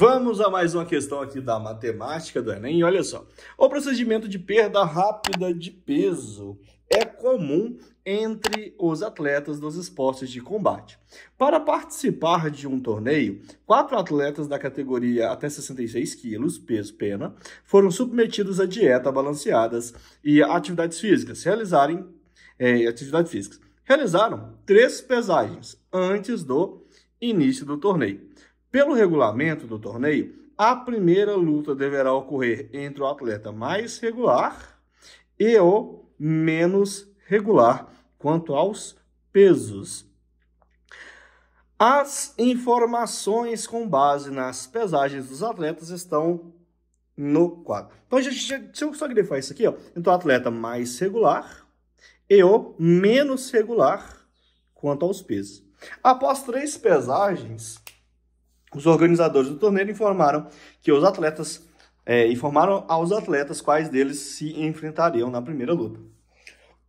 Vamos a mais uma questão aqui da matemática do Enem. Olha só. O procedimento de perda rápida de peso é comum entre os atletas dos esportes de combate. Para participar de um torneio, quatro atletas da categoria até 66 quilos, peso pena, foram submetidos a dieta balanceadas e atividades físicas, realizarem é, atividades físicas. Realizaram três pesagens antes do início do torneio. Pelo regulamento do torneio, a primeira luta deverá ocorrer entre o atleta mais regular e o menos regular quanto aos pesos. As informações com base nas pesagens dos atletas estão no quadro. Então, deixa eu só grifar isso aqui. Ó. Então, o atleta mais regular e o menos regular quanto aos pesos. Após três pesagens, os organizadores do torneio informaram que os atletas é, informaram aos atletas quais deles se enfrentariam na primeira luta.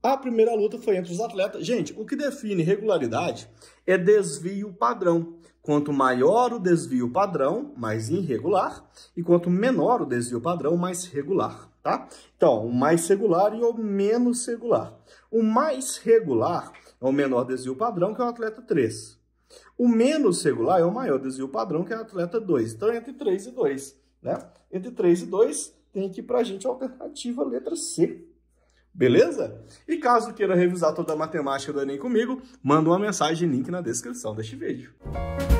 A primeira luta foi entre os atletas. Gente, o que define regularidade é desvio padrão. Quanto maior o desvio padrão, mais irregular, e quanto menor o desvio padrão, mais regular, tá? Então, o mais regular e o menos regular. O mais regular é o menor desvio padrão, que é o atleta 3. O menos regular é o maior desvio padrão, que é o atleta 2. Então, entre 3 e 2. Né? Entre 3 e 2, tem aqui para a gente a alternativa letra C. Beleza? E caso queira revisar toda a matemática do Enem comigo, manda uma mensagem, link na descrição deste vídeo. Música